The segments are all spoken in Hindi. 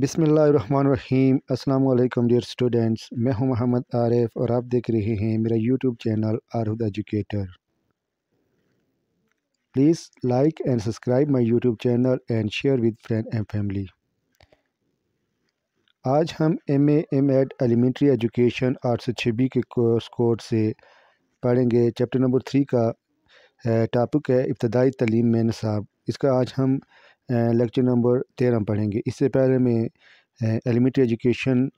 बिसमीम अल्लाम डियर स्टूडेंट्स मैं हूं मोहम्मद आरिफ और आप देख रहे हैं मेरा यूट्यूब चैनल आरहुद educator please like and subscribe my YouTube channel and share with friend and family आज हम M M Ed elementary education आठ सौ छब्बी के कोर्स कोड से पढ़ेंगे चैप्टर नंबर थ्री का टॉपिक है इब्तदाई तलीम में नसाब इसका आज हम लेक्चर नंबर तेरह पढ़ेंगे इससे पहले मैं एलिमेंट्री एजुकेशन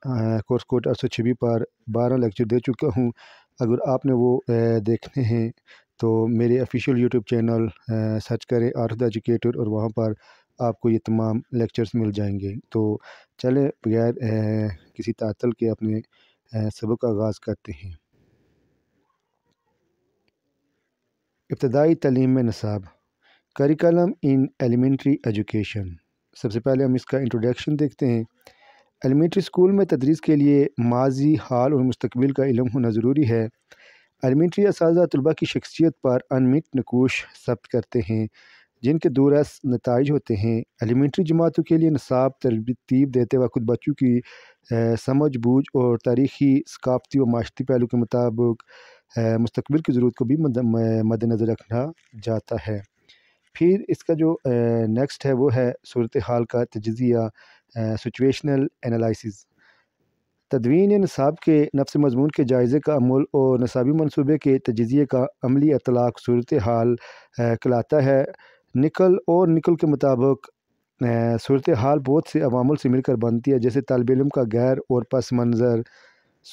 कोर्स कोड आठ सौ छबी पर बारह लेक्चर दे चुका हूँ अगर आपने वो देखने हैं तो मेरे ऑफिशियल यूट्यूब चैनल सर्च करें आर्थ द एजुकेटर और वहाँ पर आपको ये तमाम लेक्चर्स मिल जाएंगे तो चले बगैर किसी तातल के अपने सबक का आगाज़ करते हैं इब्तदाई तलीम में नसाब करिकलम इन एलिमेंट्री एजुकेशन सबसे पहले हम इसका इंट्रोडक्शन देखते हैं एलिमेंट्री स्कूल में तदरीस के लिए माजी हाल और मुस्तबिल का इलम होना ज़रूरी है एलिमेंट्री इस तलबा की शख्सियत पर अनमिट नकोश सब्त करते हैं जिनके दूरस नतज होते हैं एलिमेंट्री जमातों के लिए नसाब तरतीब देते वक्त बच्चों की समझ बूझ और तारीखी सकाफती व माशती पहलू के मुताबिक मुस्तबिल की ज़रूरत को भी मद्दनज़र रखना जाता है फिर इसका जो नेक्स्ट है वो है सूरत हाल का तजिया सिचुएशनल एनालिसिस तदवीन नसाब के नफ्स मजमून के जायज़े का अमल और नसाबी मनसूबे के तजिए का अमली अतलाक सूरत हाल कहलाता है निकल और निकल के मुताबिक सूरत हाल बहुत से अवामल से मिलकर बनती है जैसे तलब इम का गैर और पस मंज़र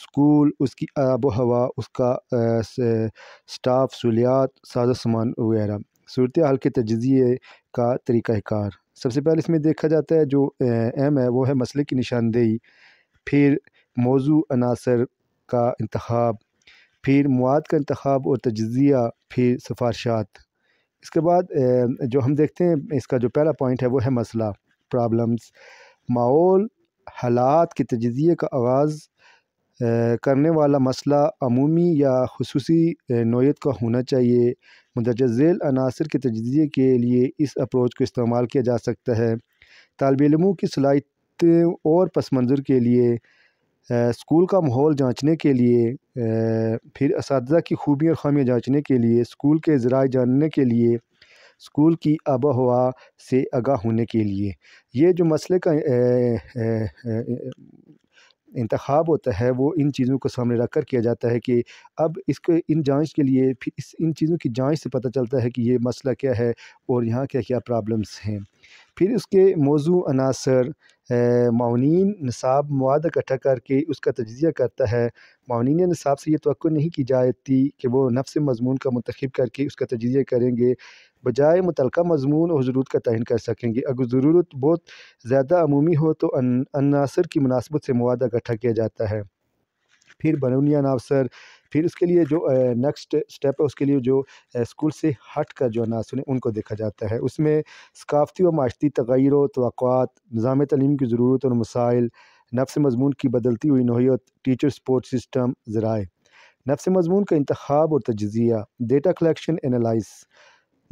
स्कूल उसकी आबो हवा उसका स्टाफ सहूलियात साजो सामान वगैरह सूरत हाल के तजिए का तरीक़ाकार सबसे पहले इसमें देखा जाता है जो अहम है वो है मसले की निशानदेही फिर मौजू अनासर का इंतब फिर मवाद का इंतब और तजिया फिर सिफारशात इसके बाद जो हम देखते हैं इसका जो पहला पॉइंट है वो है मसला प्रॉब्लम्स माहौल हालात के तजिए का आगाज़ करने वाला मसला अमूमी या खसूस नोयत का होना चाहिए मंदरजा झेल अनासर के तजिए के लिए इस अप्रोच को इस्तेमाल किया जा सकता है तलब इलमों की सलाहित और पस मंज़र के लिए स्कूल का माहौल जाँचने के लिए फिर इस की खूबी और खामियाँ जाँचने के लिए स्कूल के ज़रा जानने के लिए स्कूल की आबा हवा से आगा होने के लिए ये जो मसले का इंतखब होता है वो इन चीज़ों को सामने रख कर किया जाता है कि अब इसके इन जांच के लिए फिर इस इन चीज़ों की जांच से पता चलता है कि ये मसला क्या है और यहाँ क्या क्या प्रॉब्लम्स हैं फिर उसके मौजू अनासर मौनिन नसाब मवाद इकट्ठा करके उसका तजिया करता है मौनिन नसाब से ये तो नहीं की जाती कि वो नफ्स मजमून का मंतखब करके उसका तजिया करेंगे बजाय मुतल मजमून और ज़रूरत का तयन कर सकेंगे अगर ज़रूरत बहुत ज़्यादा अमूमी हो तो अन, अनासर की मुनासबत से मवादा इकट्ठा किया जाता है फिर बनूनिया अनासर फिर उसके लिए जो नेक्स्ट स्टेप है उसके लिए जो स्कूल से हट कर जो अनासर हैं उनको देखा जाता है उसमें सकाफती व माशती तगैर तो निज़ाम तलीम की ज़रूरत और मसाइल नफ्स मजमून की बदलती हुई नोयत टीचर सपोर्ट सिस्टम ज़राए नफ्स मजमून का इंतब और तजिया डेटा कलेक्शन एनालिस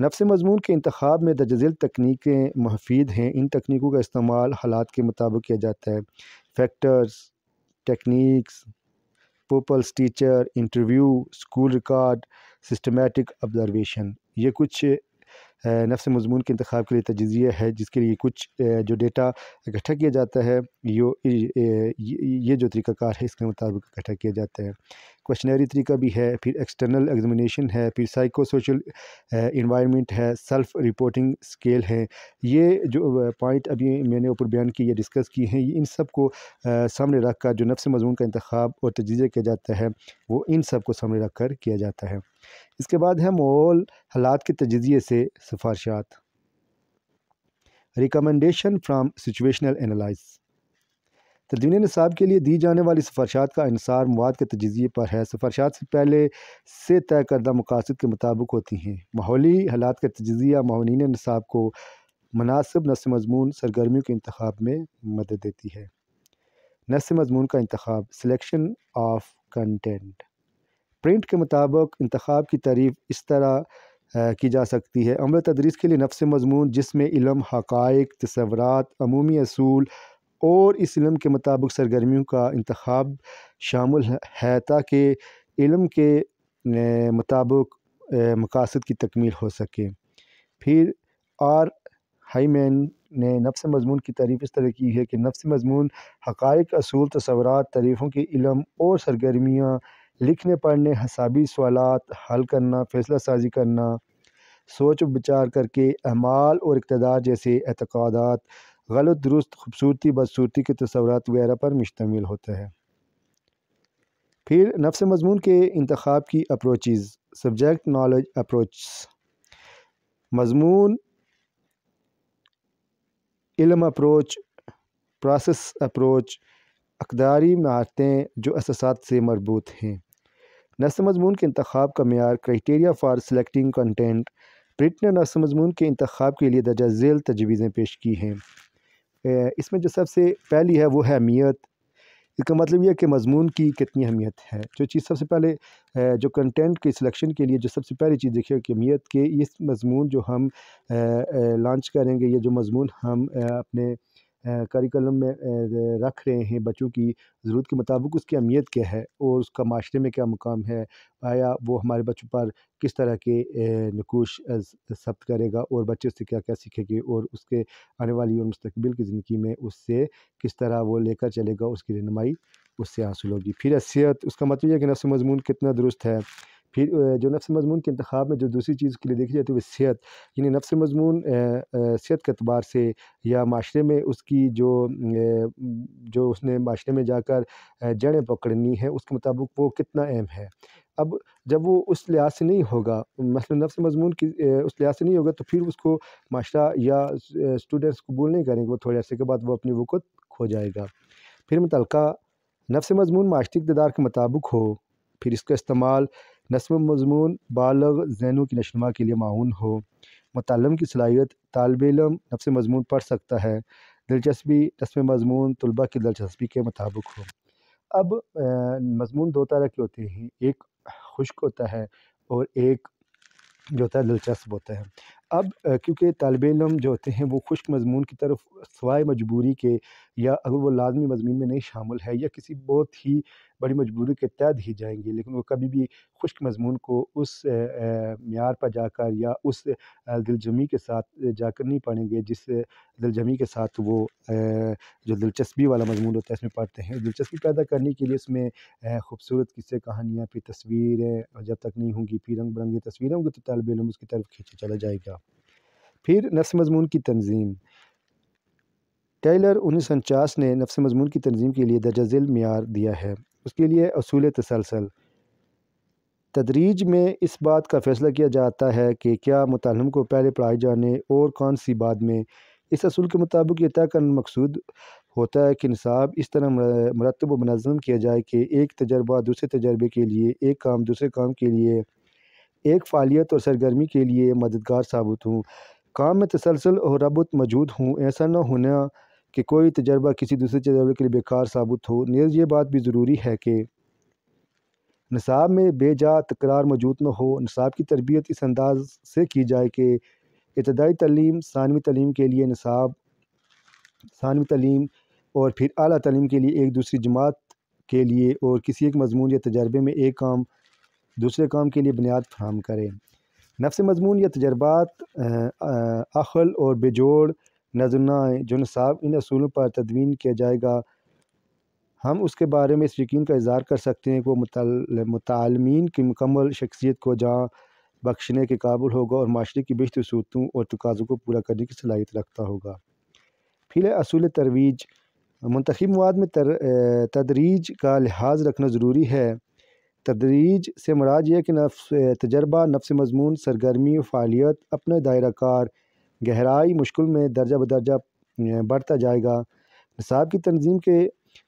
नफ्स मजमून के इंतब में दजजिल तकनीकें महफीद हैं इन तकनीकों का इस्तेमाल हालात के मुताबिक किया जाता है factors techniques pupils teacher interview school record systematic observation ये कुछ नफ्स मजमून के इंतब के लिए तजिया है जिसके लिए कुछ जो डेटा इकट्ठा किया जाता है यो ये जो तरीक़ाकार है इसके मुताबिक इकट्ठा किया जाता है क्वेश्चनरी तरीका भी है फिर एक्सटर्नल एग्जामिनेशन है फिर साइको सोशल इन्वायरमेंट है सेल्फ रिपोर्टिंग स्केल है ये जो पॉइंट अभी मैंने ऊपर बयान किए डिस्कस किए हैं इन सब को सामने रख कर जो नफ्स मजमून का इंतब और तजिए किया जाता है वो इन सब को सामने रख कर किया जाता है इसके बाद है माहौल हालात के तजिए से सिफारशात रिकमेंडेशन फ्राम सिचुएशनल एनाल तदवीन नसाब के लिए दी जाने वाली सिफारशात का इनसार मवाद के तजिए पर है सिफारशात से पहले से तय करदा मकासद के मुताबिक होती हैं माहौली हालात का तजिया माहौलिन नसाब को मुनासिब नस मजमून सरगर्मियों के इंतब में मदद देती है नस मजमून का इंतब सिलेक्शन ऑफ कंटेंट प्रिंट के मुताबिक इंतखब की तारीफ़ इस तरह की जा सकती है अमल तदरीस के लिए नफ्स मजमून जिसमें इलम हक़ तस्वरत अमूमी असूल और इस इलम के मुताबिक सरगर्मियों का इंतब शामिल है ताकि इलम के मुताबिक मकासद की तकमील हो सके फिर आर हाईमैन ने नफ्स मजमून की तारीफ़ इस तरह की है कि नफ्स मजमून हक़ असूल तस्वरत तारीफ़ों के इलम और सरगर्मियाँ लिखने पढ़ने हसाबी सवाल हल करना फैसला साजी करना सोच विचार करके अमाल और इकतदार जैसे अतकादात गलत दुरुस्त खूबसूरती बदसूरती के तस्वरत वगैरह पर मुश्तमिल होता है फिर नफ्स मजमून के इंतखब की अप्रोचेज़ सब्जेक्ट नॉलेज अप्रोच मजमून इलम अप्रोच प्रोसेस अप्रोच अकदारी महारतें जो असात से मरबूत हैं नस मजमून के इंतब का मैार क्राइटेरिया फ़ार सेलेक्टिंग कंटेंट ब्रिट ने नस मजमून के इंतब के लिए दर्जा झेल तजवीज़ें पेश की हैं इसमें जो सबसे पहली है वो है अहमियत इसका मतलब यह कि मजमून की कितनी अहमियत है जो चीज़ सबसे पहले जो कंटेंट की सिलेक्शन के लिए जो सबसे पहली चीज़ देखिए कि अहमियत के इस मजमून जो हम लॉन्च करेंगे ये जो मजमून हम अपने करिकुलम में रख रहे हैं बच्चों की ज़रूरत के मुताबिक उसकी अहमियत क्या है और उसका माशरे में क्या मुकाम है आया वो हमारे बच्चों पर किस तरह के नकोश सब्त करेगा और बच्चे उससे क्या क्या सीखेंगे और उसके आने वाली और मुस्तबिल की ज़िंदगी में उससे किस तरह वो लेकर चलेगा उसकी रहनमाई उससे हासिल होगी फिर असीहत उसका मतलब यह कि नस्ल मजमून कितना दुरुस्त है फिर जो नफ्स मजमून के इंतब में जो दूसरी चीज़ के लिए देखी जाती है वह सेहत यानी नफ्स मजमून सेहत के अतबार से या माशरे में उसकी जो जो उसने माशरे में जाकर जड़ें पकड़नी है उसके मुताबिक वो कितना अहम है अब जब वो उस लिहाज से नहीं होगा मसल नफ्स मजमून की उस लिहाज से नहीं होगा तो फिर उसको माशरा या स्टूडेंट्स कबूल नहीं करेंगे वो थोड़े अर्से के बाद वो अपनी वक़्त खो जाएगा फिर मुतल नफ्स मजमून माशरी इकदार के मुताबिक हो फिर इसका इस्तेमाल नस्व मजमून बालग जैनों की नशनुमा के लिए माउन हो मतलम की सलाहियत तालब इलम नफ्स मजमून पढ़ सकता है दिलचस्पी नस्व मजमून तलबा की दिलचस्पी के मुताबिक हो अब मजमून दो तरह के होते हैं एक खुश्क होता है और एक जो होता है दिलचस्प होता है अब क्योंकि तालब इलम जो होते हैं वो खुश्क मजमून की तरफ सवाए मजबूरी के या अगर वो लाजमी मजमून में नहीं शामिल है या किसी बहुत ही बड़ी मजबूरी के तहत ही जाएंगे लेकिन वो कभी भी खुश्क मजमून को उस मैार पर जाकर या उस दिलजमी के साथ जाकर नहीं पढ़ेंगे जिस दिलजमी के साथ वो जो दिलचस्पी वाला मजमून होता है इसमें पढ़ते हैं दिलचस्पी पैदा करने के लिए इसमें खूबसूरत किस्से कहानियाँ फिर तस्वीरें और जब तक नहीं होंगी फिर रंग बिरंगी तस्वीरें होंगी तो तलब इलम उसकी तरफ खींचे चला जाएगा फिर नफ्स मजमून की तनजीम टेलर उन्नीस सौ उनचास ने नफ्स मजमून की तनजीम के लिए दर्जा मैार दिया है उसके लिए असूल तसलसल तदरीज में इस बात का फ़ैसला किया जाता है कि क्या मुतम को पहले पढ़ाए जाने और कौन सी बाद में इस असूल के मुताबिक ये तय करना मकसूद होता है कि निसाब इस तरह मरतब मनज़म किया जाए कि एक तजर्बा दूसरे तजर्बे के लिए एक काम दूसरे काम के लिए एक फ़ालियत और सरगर्मी के लिए मददगार साबित हूँ काम में तसलसल और रबत मौजूद हूँ ऐसा न होना कि कोई तजर्बा किसी दूसरे तजर्बे के लिए बेकार साबित हो नीरज ये बात भी ज़रूरी है कि नसाब में बेजा तकरार मौजूद न हो नसाब की तरबियत इस अंदाज से की जाए कि इब्तदाई तलीम सानवी तलीम के लिए नसाब सानवी तलीम और फिर अली तलीम के लिए एक दूसरी जमात के लिए और किसी एक मजमून या तजर्बे में एक काम दूसरे काम के लिए बुनियाद फ्राहम करें नफ्स मजमून या तजर्बात अखल और बेजोड़ नजर न आए जो नसाब इन असूलों पर तदवीन किया जाएगा हम उसके बारे में इस यकीन का इजहार कर सकते हैं कि वो मुतालमीन की मुकम्मल शख्सियत को जहाँ बख्शने के काबुल होगा और माशरे की बेहतर सूतों और तकाज़ों को पूरा करने की सलाहियत रखता होगा फिर असूल तरवीज मंतखब मवाद में तर, तदरीज का लिहाज रखना ज़रूरी है तदरीज से मराज यह कि नफ्स तजर्बा नफ्स मजमून सरगर्मी फ़ालियत अपने दायरा कार गहराई मुश्किल में दर्जा बदर्जा बढ़ता जाएगा नसाब की तनजीम के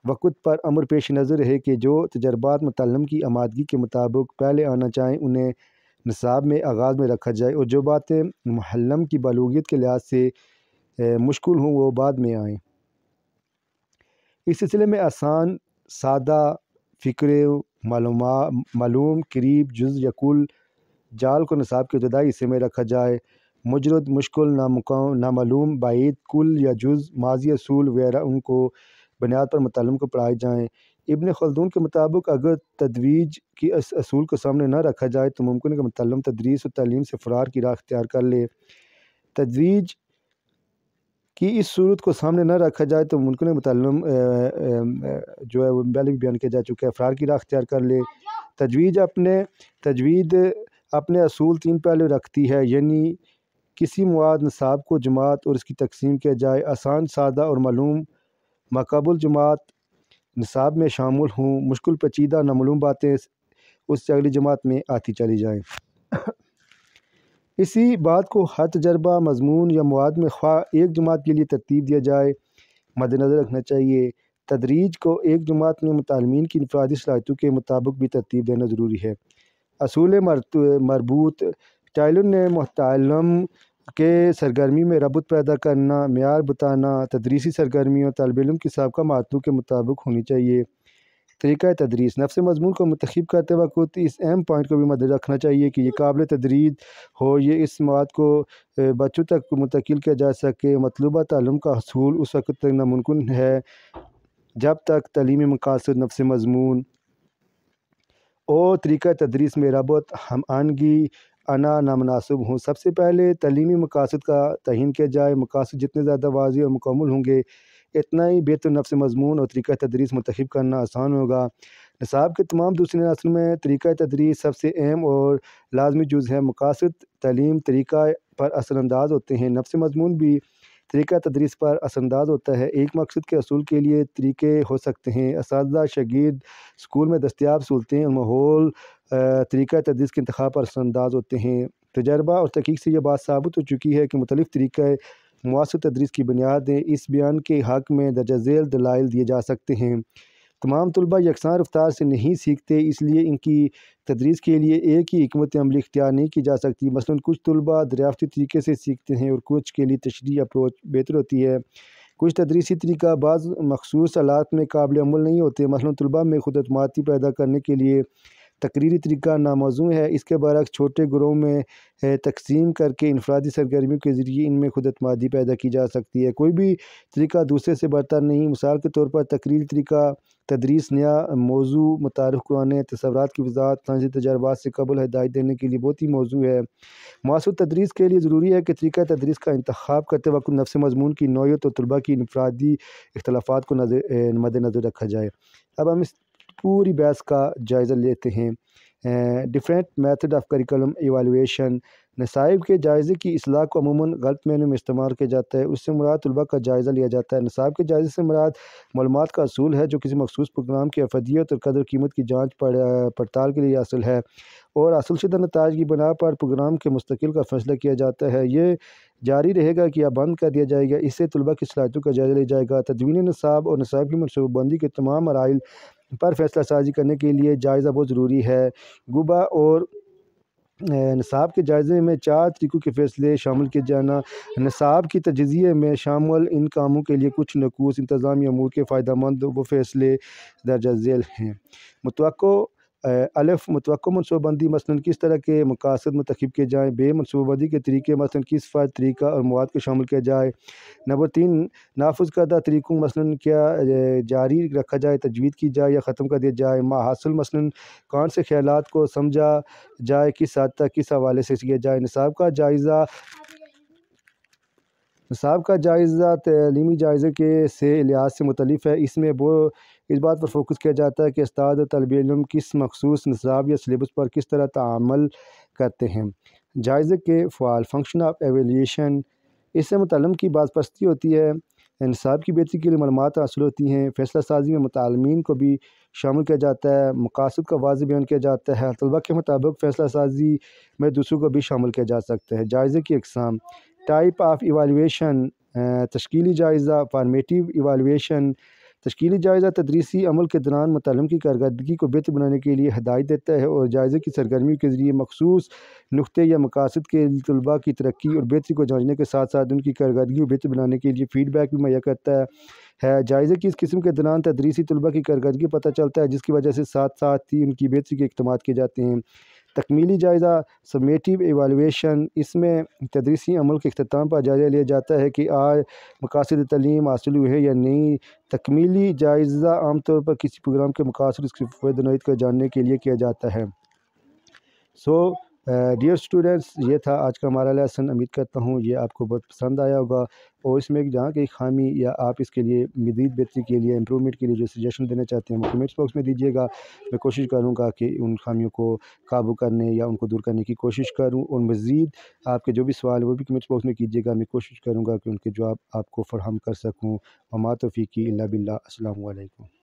वक़्त पर अमर पेश नज़र है कि जो तजर्बात मुतलम की आमादगी के मुताबिक पहले आना चाहें उन्हें नसाब में आगाज़ में रखा जाए और जो बातें महलम की बलूगीत के लिहाज से मुश्किल हों वो बाद में आएँ इस सिलसिले में आसान सादा फ़िक्र मालूम करीब जुज़ या कुल जाल को नसाब के इब्तदाई हिस्से में रखा जाए मुजरद मुश्किल नामुकाम नामालूम बाद कुल या जुज़ माजी असूल वगैरह उनको बुनियाद पर मतालम को पढ़ाए जाएँ इबन खलदून के मुताबिक अगर तदवीज की अस, असूल को सामने न रखा जाए तो मुमकिन के मतलब तदरीस और तलीम से फ़रार की राह अख्तियार कर ले तदवीज कि इस सूरत को सामने न रखा जाए तो मुमकिन मतलब जो है वो पहले भी बयान किया जा चुका है फरार की राह अख्तियार कर ले तजवीज़ अपने तजवीज़ अपने असूल तीन पहले रखती है यानी किसी मवाद नसाब को जमात और इसकी तकसीम के जाए आसान सादा और मालूम मकबुल जमात नसाब में शामिल हों मुश्किल पचीदा नामूम बातें उससे अगली जमात में आती चली जाएँ इसी बात को हर तजर्बा मजमून या मवाद में ख्वा एक जमात के लिए तरतीब दिया जाए मद्दनज़र रखना चाहिए तदरीज को एक जमात में मुतालमीन की इनफरादी सलाहितों के मुताबिक भी तरतीब देना ज़रूरी है असूल मरबूत टाइलन ने महतलम के सरगर्मी में रबत पैदा करना मैार बताना तदरीसी सरगर्मियों तलबिलम की सबका मातलू के मुताबिक होनी चाहिए तरीक़ा तदरीस नफ्स मजमून को मंतखब करते वक्त इस अहम पॉइंट को भी मद रखना चाहिए कि ये काबिल तदरीद हो ये इस मवाद को बच्चों तक मुंतकिल किया जा सके मतलूबा तलम का हसूल उस वक्त तक नामुमकिन है जब तक तलीमी मकासद नफ्स मजमून और तरीक़ा तदरीस में रबत हम आनगी अना नामनासब हूँ सबसे पहले तलीमी मकासद का तहन किया जाए मकासद जितने ज़्यादा वाजी और मकमल होंगे इतना ही बेहतर नफ्स मजमून और तरीका तदरीस मंतखब करना आसान होगा नसाब के तमाम दूसरे नसल में तरीका तदरीस सबसे अहम और लाजमी जुज़ है मकासद तलीम तरीका पर असरानंदाज होते हैं नफ्स मजमून भी तरीका तदरीस पर असरअंदाज होता है एक मकसद के असूल के लिए तरीके हो सकते हैं इस शगीद स्कूल में दस्तियाब सूलतें माहौल तरीक़ा तदरीस के इंतब पर असरअंदाज होते हैं तजर्बा और तहकीक से यह बात साबित हो चुकी है कि मुख्तलिफ़ तरीक़े मुआसर तदरीस की बुनियादें इस बयान के हक़ में दर्जा झेल दलाइल दिए जा सकते हैं तमाम तलबा यकसान रफ्तार से नहीं सीखते इसलिए इनकी तदरीस के लिए एक ही हमत अमली इख्तियार नहीं की जा सकती मसलन कुछ तलबा दरियाफ्ती तरीके से सीखते हैं और कुछ के लिए तशरी अप्रोच बेहतर होती है कुछ तदरीसी तरीका बाज़ मखसूस हालात में काबिल अमल नहीं होते मसलन तलबा में खुद पैदा करने के लिए तकरीरी तरीका नामजू है इसके बरक्स छोटे ग्रोह में तकसीम करके इनफरादी सरगर्मियों के ज़रिए इनमें खुद अतमादी पैदा की जा सकती है कोई भी तरीका दूसरे से बढ़ता नहीं मिसाल के तौर पर तकरीरी तरीका तदरीस नया मौजू मुतारफ़ कराने तस्वरत की वजात साइंसी तजर्बात से कबल हदायत देने के लिए बहुत ही मौजू है मौसू तदरीस के लिए ज़रूरी है कि तरीका तदरीस का इंतखब करते वक्त नफ्स मजमून की नौीयत और तलबा की इनफरादी अख्तलाफा को नजर मद्दनज़र रखा जाए अब हम इस पूरी बहस का जायज़ा लेते हैं different method of curriculum evaluation नसाइब के जायज़े की असलाह को अमूमन गलत मैनू में इस्तेमाल किया जाता है उससे मुराद तलबा का जायज़ा लिया जाता है नसाब के जायज़े से मुराद मालूम का असूल है जो किसी मखसूस प्रोग्राम की अफदियत और कदर कीमत की जाँच पड़ताल के लिए हासिल है और असल शुदा नतज की बना पर प्रोग्राम के मुस्तकिल का फैसला किया जाता है ये जारी रहेगा कि या बंद कर दिया जाएगा इससे तलबा की सलाहियतों का जायज़ा लिया जाएगा तदवीन नसाब और नसाब की मनसूबाबंदी के तमाम मराइल पर फैसला साजी करने के लिए जायज़ा बहुत ज़रूरी है गुबा और नसाब के जायज़े में चार तरीक़ों के फैसले शामिल किए जाना नसाब की तजिए में शामिल इन कामों के लिए कुछ नकूस इंतज़ामी अमूर के फ़ायदा मंद व फैसले दर्जा झेल हैं मुतव अलफ मतव मनसूबाबंदी मसलन किस तरह के मकासद मंतखब किए जाएँ बे मनसूबाबंदी के तरीके मसलन किस फ़र्द तरीका और मवाद को शामिल किया जाए नंबर तीन नाफज करदा तरीक़ों मसलन क्या जारी रखा जाए तजवीज़ की जाए या ख़त्म कर दिया जाए हासिल मसलन कौन से ख्याल को समझा जाए किस हद तक किस हवाले से किया जाए निसाब का जायज़ा निसाब का जायज़ा तलीमी जायज़े के से लिहाज से मुतलफ़ है इसमें वो इस बात पर फोकस किया जाता है कि उस्ताद तलब इलम किस मखसूस निसाब या सलेबस पर किस तरह तमल करते हैं जायज़े के फ़ाल फंक्शन ऑफ एवेलिएशन इससे मतलब की बाजपस्ती होती है निसाब की बेहतरी के लिए मालूम हासिल होती हैं फैसला साजी में मुतालमीन को भी शामिल किया जाता है मकासद का वाज बयान किया जाता है तलबा के मुताबिक फ़ैसला साजी में दूसरों को भी शामिल किया जा सकता है जायज़े की अकसाम टाइप ऑफ एवालुएशन तश्कीली जायज़ा फार्मेटिव एवालुएशन तश्ली जायज़ा तदरीसी अमल के दौरान मतलब की कारदगी को बेहतर बनाने के लिए हदायत देता है और जायज़े की सरगर्मियों के ज़रिए मखसूस नुक़े या मकासद के तलबा की तरक्की और बेहतरी को जाँचने के साथ साथ उनकी कारदगी को बेहतर बनाने के लिए फ़ीडबैक भी मुहैया करता है है जायज़े की इस किस्म के दौरान तदरीसी तलबा की कारदगी पता चलता है जिसकी वजह से साथ साथ ही उनकी बेहतरी के इकदाम किए जाते हैं तकमीली जायज़ा समेटिव एवालुएशन इसमें तदरीसी अमल के अख्ताम पर जायज़ा लिया जाता है कि आज मकासद तलीम हासिल हुए या नहीं तकमीली जायज़ा आमतौर पर किसी प्रोग्राम के मकासद इसकी फवाद को जानने के लिए किया जाता है सो डियर स्टूडेंट्स ये था आज का हमारा लेसन उम्मीद करता हूँ ये आपको बहुत पसंद आया होगा और इसमें जहाँ की खामी या आप इसके लिए मजीद बेहतरी के लिए इम्प्रूवमेंट के लिए जो सजेशन देना चाहते हैं वो कमेंट्स बॉक्स में दीजिएगा मैं कोशिश करूँगा कि उन खामियों को काबू करने या उनको दूर करने की कोशिश करूँ और मज़ीद आपके जो भी सवाल है वो भी कमेंट्स बॉक्स में कीजिएगा मैं कोशिश करूँगा कि उनके जवाब आपको फरहम कर सकूँ ममा तोफ़ी की अल्ला बिल्ला असलकम